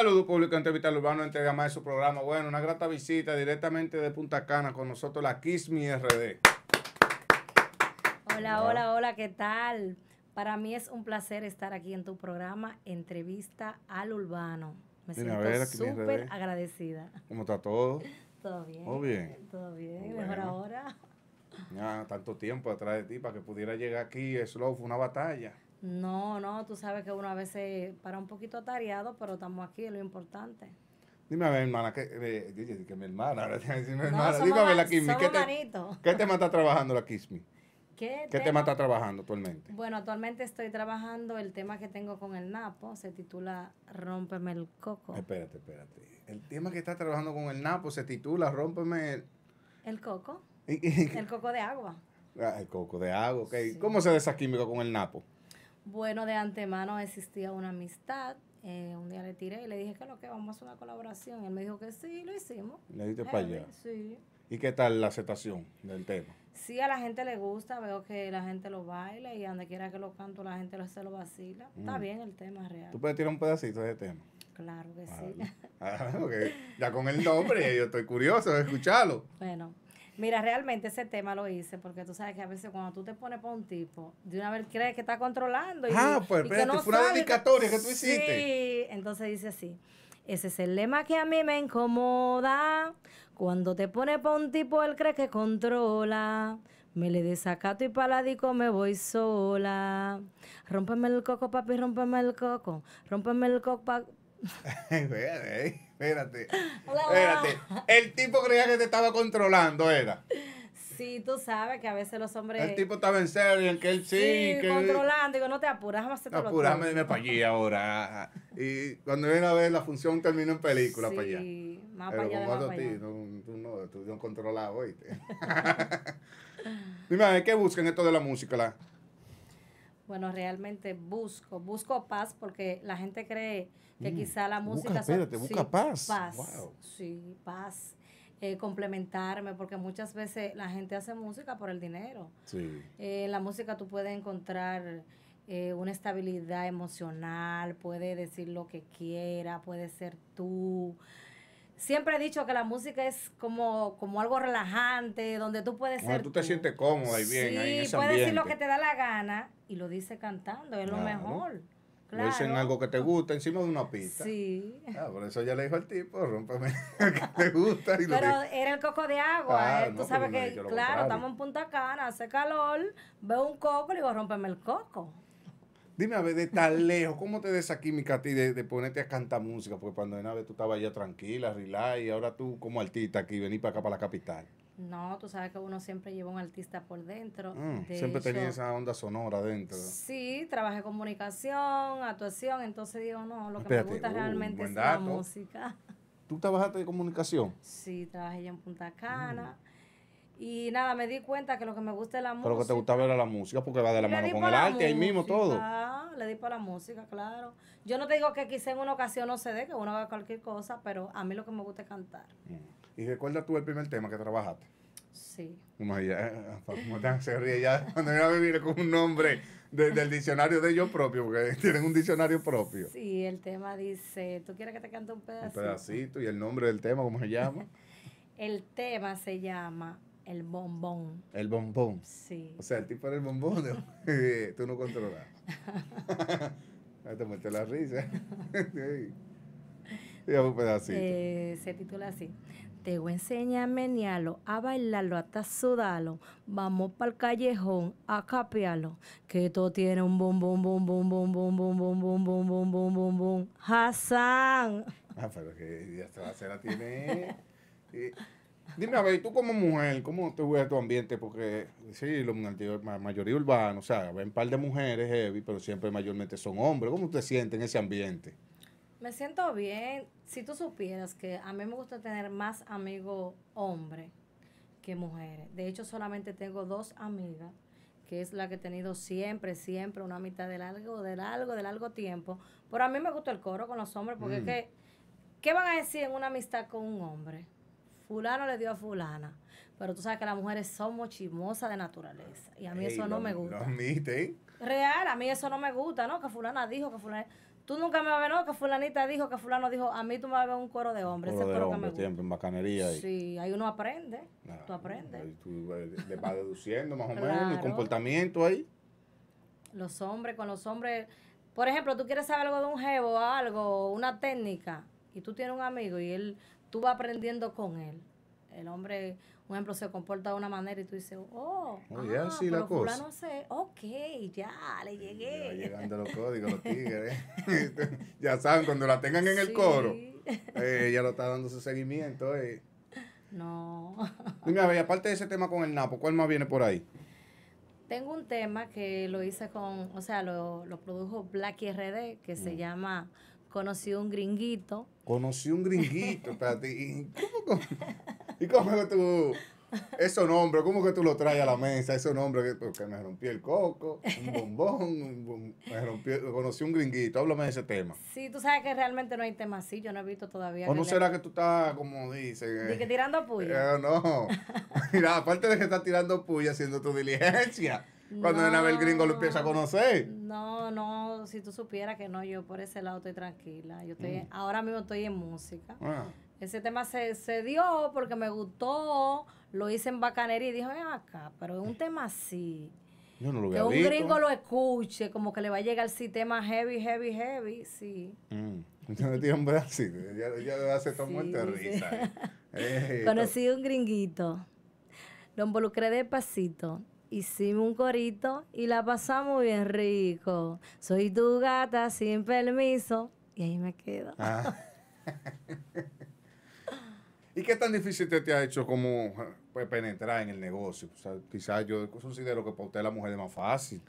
Saludos público Entrevista al Urbano, entrega más de su programa. Bueno, una grata visita directamente de Punta Cana con nosotros la Kismi RD. Hola, hola, hola, ¿qué tal? Para mí es un placer estar aquí en tu programa Entrevista al Urbano. Me siento súper agradecida. ¿Cómo está todo? Todo bien. Todo bien. Todo bien, mejor ahora. tanto tiempo atrás de ti para que pudiera llegar aquí, Slow, fue una batalla. No, no, tú sabes que uno a veces para un poquito atareado, pero estamos aquí, lo importante. Dime a ver, hermana, que, eh, que mi hermana, te hermana. Dime a ver, la Kismi, ¿qué tema está trabajando la Kismi? ¿Qué, ¿Qué tema está trabajando actualmente? Bueno, actualmente estoy trabajando el tema que tengo con el Napo, se titula Rómpeme el coco. Espérate, espérate. El tema que está trabajando con el Napo se titula Rómpeme el... ¿El coco? el coco de agua. Ah, el coco de agua, ok. ¿Cómo se química con el Napo? bueno de antemano existía una amistad. Eh, un día le tiré y le dije que lo que vamos a hacer una colaboración. él me dijo que sí, lo hicimos. ¿Le diste eh, para allá? Sí. ¿Y qué tal la aceptación del tema? Sí, a la gente le gusta, veo que la gente lo baila y donde quiera que lo canto la gente lo, se lo vacila. Está mm. bien el tema real. ¿Tú puedes tirar un pedacito de ese tema? Claro que sí. Ah, ya con el nombre, yo estoy curioso de escucharlo. Bueno. Mira, realmente ese tema lo hice porque tú sabes que a veces cuando tú te pones por un tipo, de una vez crees que está controlando. Y, ah, pues, y fue una dedicatoria que, tú hiciste. Sí, entonces dice así. Ese es el lema que a mí me incomoda. Cuando te pone por un tipo, él cree que controla. Me le desacato y paladico me voy sola. Rómpeme el coco, papi, rompeme el coco. Rompeme el coco, papi. espérate. Espérate. El tipo creía que te estaba controlando, era. Sí, tú sabes que a veces los hombres. El tipo estaba en serio, en que él sí. sí controlando. Digo, no te apuras, vamos a hacer todo dime para allí ahora. Y cuando viene a ver, la función termina en película sí, para allá. Sí, más para allá. Pero como ti, tú no, tú no controlado, oíste. dime, ¿qué buscan esto de la música? Bueno, realmente busco, busco paz porque la gente cree que mm, quizá la música... sea busca paz. sí, paz. Eh, complementarme, porque muchas veces la gente hace música por el dinero. Sí. Eh, en la música tú puedes encontrar eh, una estabilidad emocional, puedes decir lo que quiera, puedes ser tú. Siempre he dicho que la música es como, como algo relajante, donde tú puedes ser. Tú te sientes cómodo y bien ahí puedes decir lo que te da la gana y lo dices cantando, es lo mejor. Claro. dicen algo que te gusta encima de una pista. Sí. Ah, por eso ya le dijo al tipo, rompeme que te gusta. Pero era el coco de agua. Ah, eh, tú sabes que, claro, estamos en Punta Cana, hace calor, veo un coco y digo, rompeme el coco. Dime a ver, de tan lejos, ¿cómo te des aquí, a de, ponerte a cantar música? Porque cuando una vez tú estabas ya tranquila, relajada, y ahora tú como artista aquí, venís para acá, para la capital. No, tú sabes que uno siempre lleva un artista por dentro. Mm, siempre tenía esa onda sonora dentro. Sí, trabajé comunicación, actuación, entonces digo, no, lo que me gusta uh, realmente es la música. ¿Tú trabajaste de comunicación? Sí, trabajé ya en Punta Cana. Mm. Y nada, me di cuenta que lo que me gusta es la música. Pero lo que te gustaba era la música porque va de la mano con el arte, ahí mismo todo. Le di para la música, claro. Yo no te digo que quizá en una ocasión no se dé, que uno haga cualquier cosa, pero a mí lo que me gusta es cantar. Mm. ¿Y recuerda tú el primer tema que trabajaste? Sí. Como ya, eh, eh, se ríe ya cuando yo me vivir con un nombre del diccionario de ellos propio, porque tienen un diccionario propio. Sí, el tema dice, ¿tú quieres que te cante un pedacito? Un pedacito y el nombre del tema, ¿cómo se llama? el tema se llama El bombón. El bombón. Sí. O sea, el tipo era el bombón, tú no controlas. te muerte la risa. sí. Y un pedacito. Eh, se titula así. Te enseña a menearlo, a bailarlo, hasta sudarlo. Vamos para el callejón a capearlo. Que todo tiene un bom, bom, bom, bom, bom, bom, bom, bom, bom, bom, bom, bom, bom, bom. Ah, pero que esta se la tiene. dime, a ver, tú como mujer, ¿cómo te juega tu ambiente? Porque sí, lo mayoría urbano, o sea, ven un par de mujeres heavy, pero siempre mayormente son hombres. ¿Cómo te sientes en ese ambiente? Me siento bien. Si tú supieras que a mí me gusta tener más amigos hombres que mujeres. De hecho, solamente tengo dos amigas, que es la que he tenido siempre, siempre, una mitad de largo, de largo, de largo tiempo. Pero a mí me gusta el coro con los hombres porque es mm. que, ¿qué van a decir en una amistad con un hombre? fulano le dio a fulana. Pero tú sabes que las mujeres somos chismosas de naturaleza. Y a mí eso no me gusta. admite. Real, a mí eso no me gusta, ¿no? Que fulana dijo que fulana... Tú nunca me vas a ver, no, que fulanita dijo, que fulano dijo, a mí tú me vas a ver un cuero de hombres. Ese de hombre, que me bacanería. Sí, ahí uno aprende, tú aprendes. tú le vas deduciendo más o menos el comportamiento ahí. Los hombres, con los hombres... Por ejemplo, tú quieres saber algo de un jevo, algo, una técnica, y tú tienes un amigo y él, tú vas aprendiendo con él el hombre, un ejemplo, se comporta de una manera y tú dices, oh, ya ah, sí la cosa. No sé, ok, ya, le llegué. Ya llegando los códigos, los tigres. ya saben, cuando la tengan en el coro, eh, ella lo está dando su seguimiento. Eh. No. Dime, a ver, aparte de ese tema con el Napo, ¿cuál más viene por ahí? Tengo un tema que lo hice con, o sea, lo, produjo Blacky RD, que se mm. llama Conocí un gringuito. Conocí un gringuito, espérate. ¿Cómo, cómo? ¿Y cómo es que tú.? Esos nombre, ¿cómo que tú lo traes a la mesa? Esos nombres, que me rompí el coco, un bombón, un me rompí, conocí un gringuito, háblame de ese tema. Sí, tú sabes que realmente no hay tema así, yo no he visto todavía. ¿O no será que tú estás, como dicen... que eh, tirando puya? Eh, no, mira, aparte de que estás tirando puya haciendo tu diligencia, cuando de no, el gringo lo empieza a conocer. No, no, si tú supieras que no, yo por ese lado estoy tranquila, yo estoy, mm. ahora mismo estoy en música. Ah ese tema se, se dio porque me gustó, lo hice en bacanería y dije, ven acá, pero es un eh. tema así. Yo no lo que un gringo lo escuche, como que le va a llegar el sistema heavy, heavy, heavy, sí. Mm. Yo un Brasil, ya, ya hace tan sí, risa. Conocí eh, un gringuito, lo involucré despacito. pasito. Hicimos un corito y la pasamos bien rico. Soy tu gata sin permiso. Y ahí me quedo. Ah qué tan difícil te, ha hecho como eh, penetrar en el negocio? O sea, quizás yo considero que para usted la mujer es más fácil.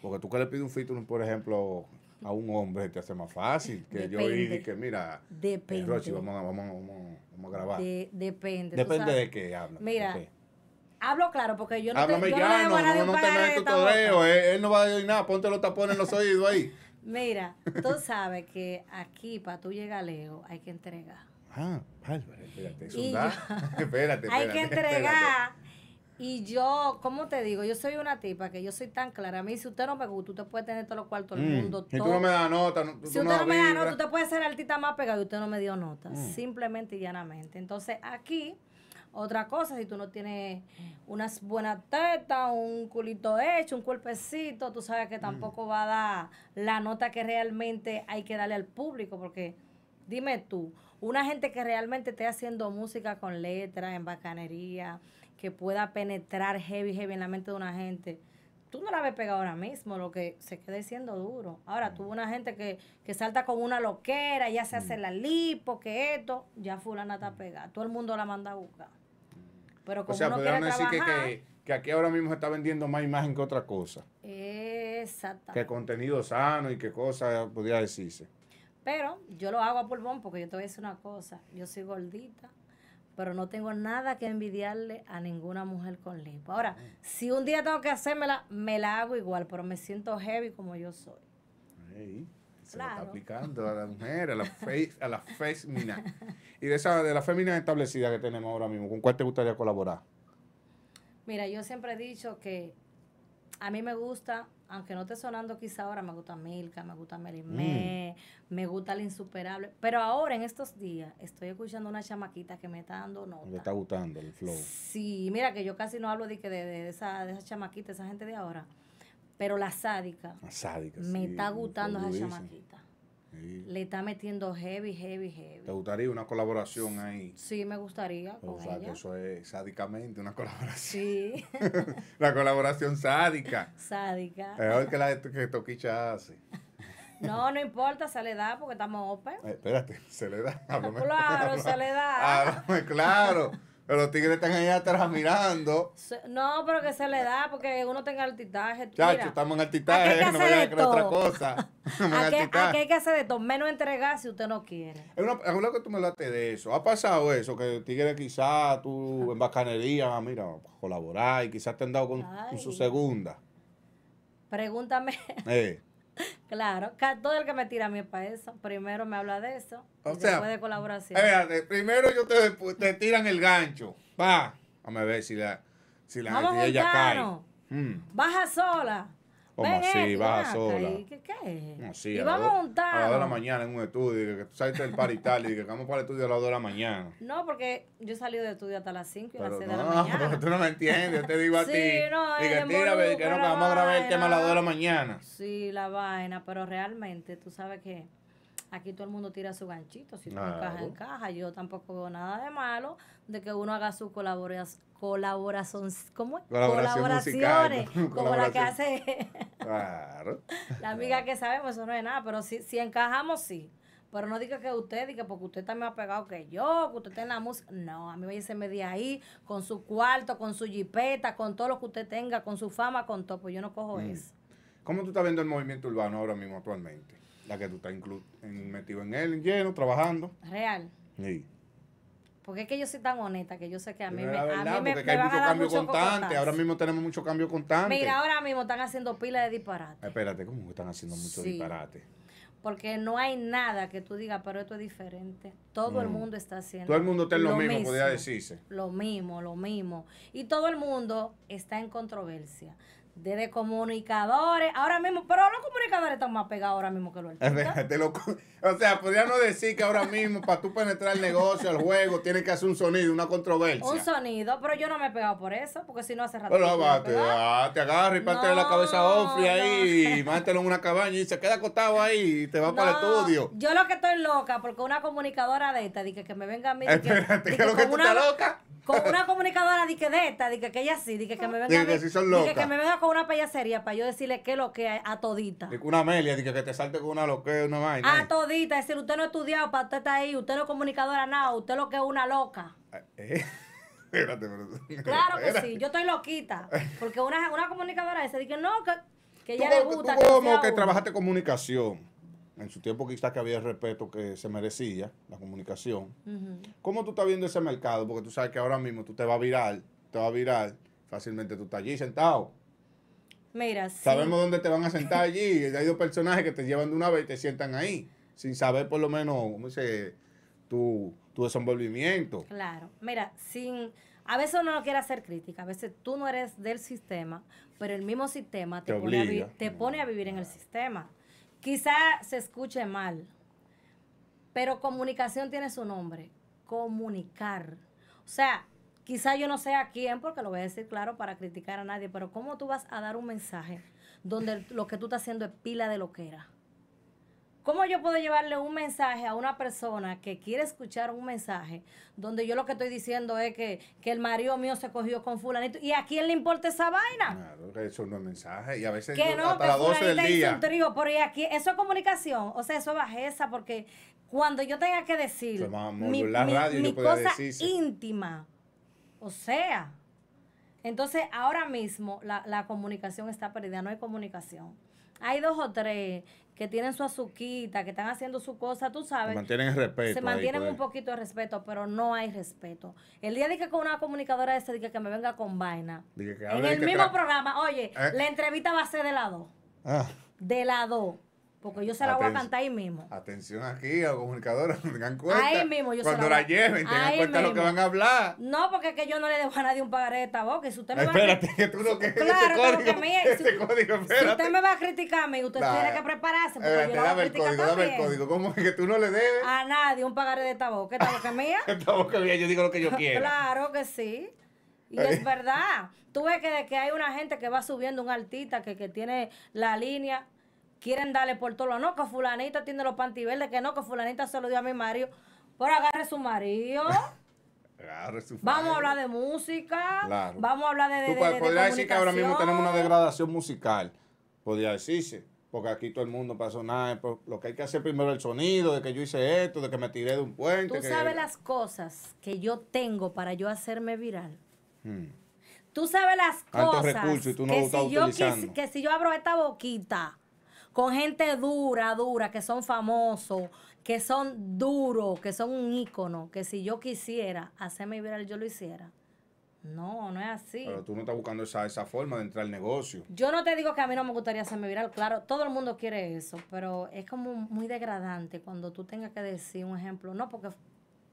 Porque tú que le pides un featuring, por ejemplo, a un hombre te hace más fácil que yo ir y que mira, eh, depende. vamos, a, vamos, a grabar. depende. Depende de qué hablo. Mira. Hablo claro porque yo no Háblame te, yo ya, no, te metas tu Él, eh, él, no va a decir nada. Ponte los tapones en los oídos ahí. Mira, tú sabes que aquí para tú llegar lejos hay que entregar. Ah, Espérate, espérate, Hay que entregar. Y yo, ¿cómo te digo? Yo soy una tipa que yo soy tan clara. A mí, si usted no me gusta, usted puede tener todos los cuartos del mm, mundo. Y tú no me das nota. si usted no, me da nota, usted puede ser altita más pegada y usted no me dio nota. Mm. Simplemente y llanamente. Entonces, aquí, otra cosa, si tú no tienes unas buenas tetas, un culito hecho, un cuerpecito, tú sabes que mm. tampoco va a dar la nota que realmente hay que darle al público. Porque, dime tú, una gente que realmente esté haciendo música con letras, en bacanería, que pueda penetrar heavy, heavy en la mente de una gente. Tú no la ves pegada ahora mismo, lo que se quede siendo duro. Ahora, mm. tuvo una gente que, que, salta con una loquera, ya se mm. hace la lipo, que esto, ya fulana está mm. pegada. Todo el mundo la manda a buscar. Pero o sea, uno decir que, que, aquí ahora mismo se está vendiendo más imagen que otra cosa. Exactamente. Que contenido sano y qué cosa podría decirse. Pero yo lo hago a pulmón porque yo te voy a decir una cosa, yo soy gordita, pero no tengo nada que envidiarle a ninguna mujer con lipo. Ahora, mm. si un día tengo que hacérmela, me la hago igual, pero me siento heavy como yo soy. Hey, claro. está aplicando a la mujer, a la, a la fémina. y de esa, de la fémina establecida que tenemos ahora mismo, ¿con cuál te gustaría colaborar? Mira, yo siempre he dicho que a mí me gusta aunque no esté sonando quizá ahora, me gusta Milka, me gusta Melimé, mm. me gusta El Insuperable. Pero ahora, en estos días, estoy escuchando una chamaquita que me está dando nota. Me está gustando el flow. Sí, mira que yo casi no hablo de, que de, de, esa, de chamaquita, esa gente de ahora. Pero la sádica. La sádica, Me está gustando esa chamaquita. Le está metiendo heavy, heavy, heavy. ¿Te gustaría una colaboración ahí? Sí, me gustaría. O sea, que eso es sádicamente una colaboración. Sí. la colaboración sádica. Sádica. Peor que la que Toquicha hace. No, no importa, se le da porque estamos open. Eh, espérate, se le da. claro, se le da. Ah, claro. claro. Pero Los tigres están allá atrás mirando. No, pero que se le da porque uno tenga altitaje. Chacho, estamos en altitaje, no me voy a creer otra cosa. ¿A qué hay que hacer de todo, menos entregar si usted no quiere. Es una, que tú me hablaste de eso. ¿Ha pasado eso? Que tigres tigre quizás tú en bacanería, ah, mira, colaborar y quizás te han dado con, su segunda. Pregúntame. Eh. Claro, todo el que me tira a mí es para eso. Primero me habla de eso. después de colaboración. Eh, primero yo te, te tiran el gancho. Va. Vamos a ver si la, si la cae. Mm. Baja sola. ¿Cómo así? Baja sola. ¿Qué, qué? ¿Cómo así? Y a montar? A las 2 de la mañana en un estudio. Que tú saliste del par y tal. Y que vamos para el estudio a las 2 de la mañana. No, porque yo salí del estudio hasta las 5 y a las 6 no, de la mañana. No, pero tú no me entiendes. Yo te digo a sí, ti. No, y que tírame, que no, que vamos a grabar el tema a las 2 de la mañana. Sí, la vaina. Pero realmente, tú sabes que Aquí todo el mundo tira su ganchito, si tú encaja, encaja. Yo tampoco veo nada de malo de que uno haga su colaboración, ¿cómo es? colaboraciones, como la que hace claro. la amiga que sabemos, eso no es nada, pero si, si encajamos, sí. Pero no diga que usted, diga porque usted también ha pegado que yo, que usted está la música. No, a mí me dice media ahí, con su cuarto, con su jipeta, con todo lo que usted tenga, con su fama, con todo. Pues yo no cojo mm. eso. ¿Cómo tú estás viendo el movimiento urbano ahora mismo, actualmente? La que tú estás metido en él, lleno, trabajando. Real. Sí. Porque es que yo soy tan honesta que yo sé que a mí, me, a mí hay mucho cambio constante. Ahora mismo tenemos mucho cambio constante. Mira, ahora mismo están haciendo pila de disparate Espérate, ¿cómo están haciendo mucho disparates? disparate? Porque no hay nada que tú digas, pero esto es diferente. Todo el mm. mundo está haciendo. Todo el mundo está en lo, mismo, mismo, podría decirse. Lo mismo, lo mismo. Y todo el mundo está en controversia desde comunicadores, ahora mismo, pero los comunicadores están más pegados ahora mismo que los artistas. o sea, no decir que ahora mismo, para tú penetrar el negocio, el juego, tienes que hacer un sonido, una controversia. Un sonido, pero yo no me he pegado por eso, porque si no hace rato. Pero te, te agarra y parte la cabeza ofri ahí, y mántelo en una cabaña y se queda acostado ahí y te va para el estudio. Yo lo que estoy loca, porque una comunicadora de esta, dije que, me venga a mí. Espérate, que, lo que tú una, estás loca con una comunicadora de que de esta, de que, ella sí, de que, me venga. que, me venga con una payasería para yo decirle que lo que es a todita. una Amelia, de que, te salte con una es una vaina. A ¿eh? todita, es decir, usted no ha estudiado para usted está ahí, usted no es comunicadora nada, usted lo que es una loca. Ah, ¿eh? Espérate, pero... Claro que sí, yo estoy loquita. Porque una, una comunicadora esa, que no, que, ella le gusta. Tú que trabajaste comunicación en su tiempo quizás que había el respeto que se merecía, la comunicación. ¿Cómo tú estás viendo ese mercado? Porque tú sabes que ahora mismo tú te vas a viral, te vas a viral, fácilmente tú estás allí sentado. Mira, Sabemos dónde te van a sentar allí. Hay dos personajes que te llevan de una vez y te sientan ahí, sin saber por lo menos, ¿cómo dice? Tu, tu desenvolvimiento. Claro. Mira, sin... A veces uno no quiere hacer crítica, a veces tú no eres del sistema, pero el mismo sistema te, pone, te pone a vivir en el sistema. Quizá se escuche mal, pero comunicación tiene su nombre, comunicar. O sea, quizá yo no sé a quién, porque lo voy a decir claro para criticar a nadie, pero ¿cómo tú vas a dar un mensaje donde lo que tú estás haciendo es pila de lo que era? ¿Cómo yo puedo llevarle un mensaje a una persona que quiere escuchar un mensaje donde yo lo que estoy diciendo es que, el marido mío se cogió con fulanito? ¿Y a quién le importa esa vaina? Claro, eso no es mensaje. Y a veces que no, hasta las 12 del día. aquí, eso es comunicación. O sea, eso es bajeza porque cuando yo tenga que decir mi, cosa íntima, o sea, entonces, ahora mismo la, comunicación está perdida, no hay comunicación hay dos o tres que tienen su azuquita, que están haciendo su cosa, tú sabes. Se mantienen el respeto. Se mantienen pues. un poquito de respeto, pero no hay respeto. El día de que con una comunicadora de ese que me venga con vaina. en el mismo programa, oye, eh. la entrevista va a ser de lado. Ah. De lado. Porque yo se la voy a cantar ahí mismo. Atención aquí, a los comunicadores, tengan cuenta. Ahí mismo, yo se la, voy a... la lleven, tengan cuenta lo que van a hablar. No, porque es que yo no le dejo a nadie un pagaré de esta Que si usted me espérate, va a... que tú no quieres claro, este código. Que es si, código espérate. Si usted me va a criticar, mí, usted tiene que prepararse. Porque yo la dame el código, dame el código. ¿Cómo es que tú no le debes? A nadie un pagaré de esta boca. ¿Qué tabaco es mía? tabaco mía, yo digo lo que yo quiero. claro que sí. Y es eh. verdad. Tú ves que, hay una gente que va subiendo un artista que tiene la línea quieren darle por todo. No, que fulanita tiene los verdes. que no, que fulanita se lo dio a mi marido. Pero agarre su marido. agarre su Vamos a hablar de música. Claro. Vamos a hablar de. de, de, decir que ahora mismo tenemos una degradación musical. Podría decirse. Porque aquí todo el mundo pasa nada. Eh, pues, lo que hay que hacer primero es el sonido, de que yo hice esto, de que me tiré de un puente. Tú sabes las cosas que yo tengo para yo hacerme viral. Hmm. Tú sabes las cosas. Recursos y tú no que, si yo, que si yo abro esta boquita con gente dura, dura, que son famosos, que son duros, que son un ícono, que si yo quisiera hacerme viral, yo lo hiciera. No, no es así. Pero tú no estás buscando esa, esa forma de entrar al negocio. Yo no te digo que a mí no me gustaría hacerme viral, claro, todo el mundo quiere eso, pero es como muy degradante cuando tú tengas que decir un ejemplo, no, porque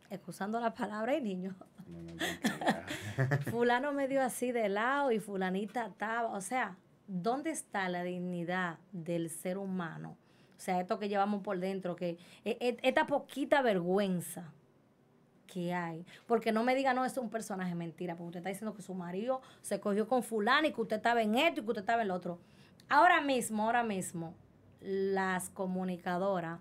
excusando la palabra y niño. fulano me dio así de lado y fulanita estaba, o sea, ¿dónde está la dignidad del ser humano? O sea, esto que llevamos por dentro, que e, e, esta poquita vergüenza que hay. Porque no me diga, no, es un personaje mentira, porque usted está diciendo que su marido se cogió con fulano y que usted estaba en esto y que usted estaba en lo otro. Ahora mismo, ahora mismo, las comunicadoras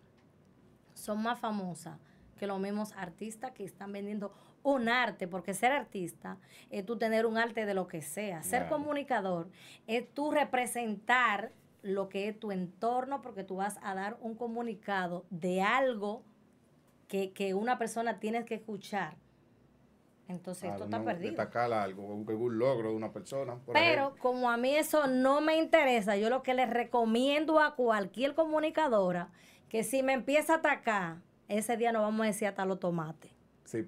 son más famosas que los mismos artistas que están vendiendo un arte, porque ser artista es tú tener un arte de lo que sea. Ser comunicador es tú representar lo que es tu entorno, porque tú vas a dar un comunicado de algo que, una persona tiene que escuchar. Entonces esto está perdido. algo, algún logro de una persona. Pero como a mí eso no me interesa, yo lo que les recomiendo a cualquier comunicadora, que si me empieza a atacar, ese día no vamos a decir hasta los tomates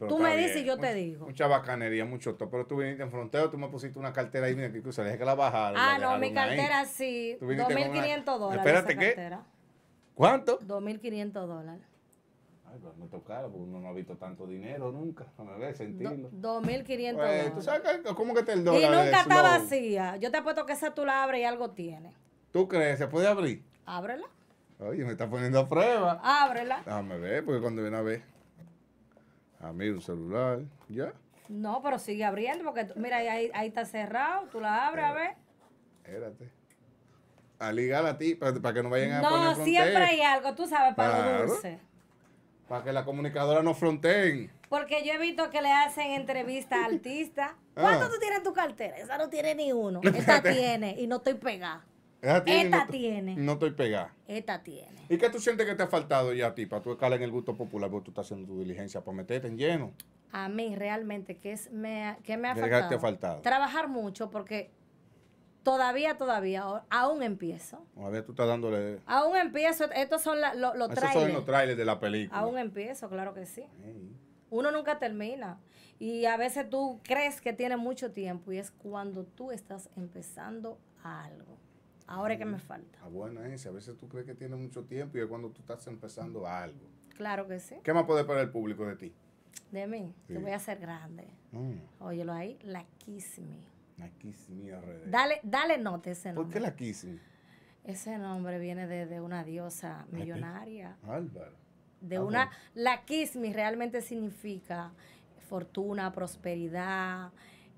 tú me dices y yo te digo. Mucha bacanería, mucho todo. Pero tú viniste en frontero tú me pusiste una cartera ahí, mira, que incluso dije que la bajara. Ah, no, mi cartera sí. 2.500 dólares. Espérate, ¿qué? ¿Cuánto? 2.500 dólares. Ay, pues me tocaba, porque uno no ha visto tanto dinero nunca. No me ves, sentirlo. 2.500 pues, dólares. ¿Tú sabes cómo que te el dólar? Y nunca está vacía. Yo te apuesto que esa tú la abres y algo tiene. ¿Tú crees? ¿Se puede abrir? Ábrela. Oye, me estás poniendo a prueba. Ábrela. Déjame ver, porque cuando viene a ver a mí un celular, ¿ya? No, pero sigue abriendo porque mira, ahí, ahí está cerrado, tú la abres, a ver. Espérate. A a ti, para, que no vayan a no, No, siempre hay algo, tú sabes, para claro. dulce. Para que la comunicadora no fronteen. Porque yo he visto que le hacen entrevistas a artistas. Ah. ¿Cuánto tú tienes en tu cartera? Esa no tiene ni uno. Esta tiene y no estoy pegada. Esta tiene. No estoy pegada. Esta tiene. ¿Y qué tú sientes que te ha faltado ya a ti para tu escala en el gusto popular? Porque tú estás haciendo tu diligencia para meterte en lleno. A mí realmente, ¿qué, es, me, me ha faltado? Trabajar mucho porque todavía, todavía, aún empiezo. A ver, tú estás dándole... Aún empiezo, estos son la, los trailers son los trailers de la película. Aún empiezo, claro que sí. Uno nunca termina. Y a veces tú crees que tiene mucho tiempo y es cuando tú estás empezando algo. Ahora que me falta. Ah, bueno, ese. A veces tú crees que tienes mucho tiempo y es cuando tú estás empezando algo. Claro que sí. ¿Qué más puede esperar el público de ti? De mí. Te voy a ser grande. Mm. Óyelo ahí. La Kiss La Kiss Me Dale, dale note ese nombre. ¿Por qué la Kiss Ese nombre viene de, una diosa millonaria. Álvaro. De ah, una. La Kiss realmente significa fortuna, prosperidad.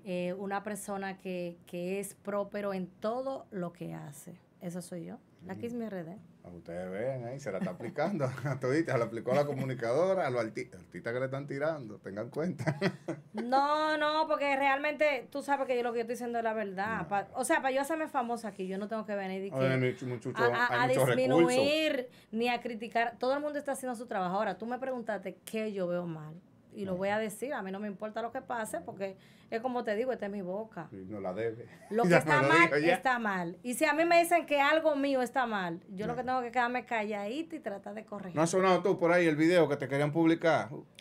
Eh, una persona que, que es próspero en todo lo que hace. Esa soy yo. La Kiss me RD. ustedes ven ahí, se la está aplicando a todita, la aplicó a la comunicadora, a los artistas que le están tirando, tengan cuenta. no, no, porque realmente tú sabes que yo lo que yo estoy diciendo es la verdad. o sea, para yo hacerme famosa aquí, yo no tengo que venir a, disminuir ni a criticar. Todo el mundo está haciendo su trabajo. Ahora, tú me preguntaste qué yo veo mal y lo voy a decir, a mí no me importa lo que pase, porque es como te digo, esta es mi boca. Y no la debe. Lo que está mal, está mal. Y si a mí me dicen que algo mío está mal, yo lo que tengo que quedarme calladita y tratar de corregir. ¿No has sonado tú por ahí el video que te querían publicar?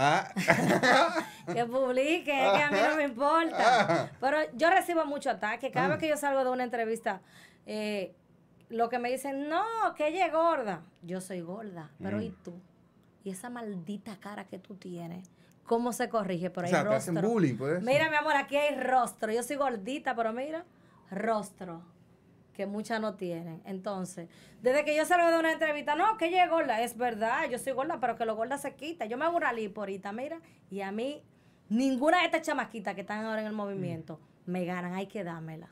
Ah. que publique que a mí no me importa. Pero yo recibo mucho ataque. Cada vez ah. que yo salgo de una entrevista, eh, lo que me dicen, no, que ella es gorda. Yo soy gorda, pero mm. ¿y tú? y esa maldita cara que tú tienes, ¿cómo se corrige? por o sea, Te bullying, pues. Mira, mi amor, aquí hay rostro. Yo soy gordita, pero mira, rostro. Que muchas no tienen. Entonces, desde que yo salgo de una entrevista, no, que llegó gorda. Es verdad, yo soy gorda, pero que lo gorda se quita. Yo me hago una liporita, mira. Y a mí, ninguna de estas chamaquitas que están ahora en el movimiento me ganan. Hay que dármela.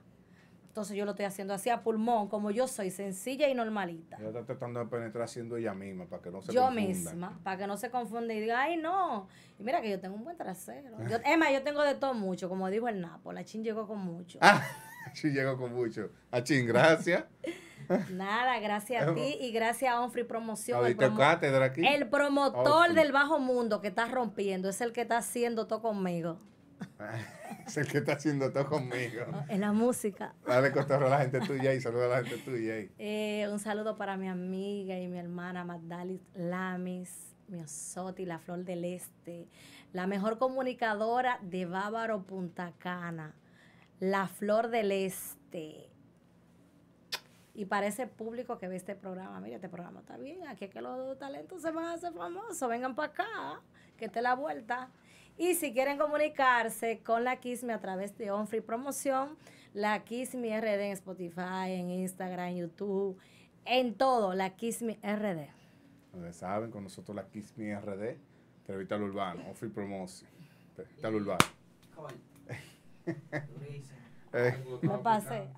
Entonces yo lo estoy haciendo así a pulmón, como yo soy, sencilla y normalita. Yo está tratando de penetrar haciendo ella misma, para que no se Yo misma, para que no se confunda y diga, ay, no. Y mira que yo tengo un buen trasero. Yo, Emma, yo tengo de todo mucho, como dijo el Napo, la chin llegó con mucho. Ah, chin llegó con mucho. A ah, chin, gracias. Nada, gracias a ti y gracias a Onfri Promoción. El, el, promotor del bajo mundo que está rompiendo, es el que está haciendo todo conmigo. es el que está haciendo todo conmigo. En la música. Dale cotorro a la gente tuya y saluda a la gente tuya. Eh, un saludo para mi amiga y mi hermana Magdalis Lamis, Osotti la Flor del Este, la mejor comunicadora de Bávaro Punta Cana, la Flor del Este. Y para ese público que ve este programa, mira, este programa está bien, aquí es que los talentos se van a hacer famosos, vengan para acá, que esté la vuelta. Y si quieren comunicarse con la Kismi a través de Onfree Promoción, la Kismi RD en Spotify, en Instagram, en YouTube, en todo, la Kismi RD. Ustedes saben, con nosotros la Kismi RD, vital Urbano, Onfree Promoción, vital Urbano. Me pasé,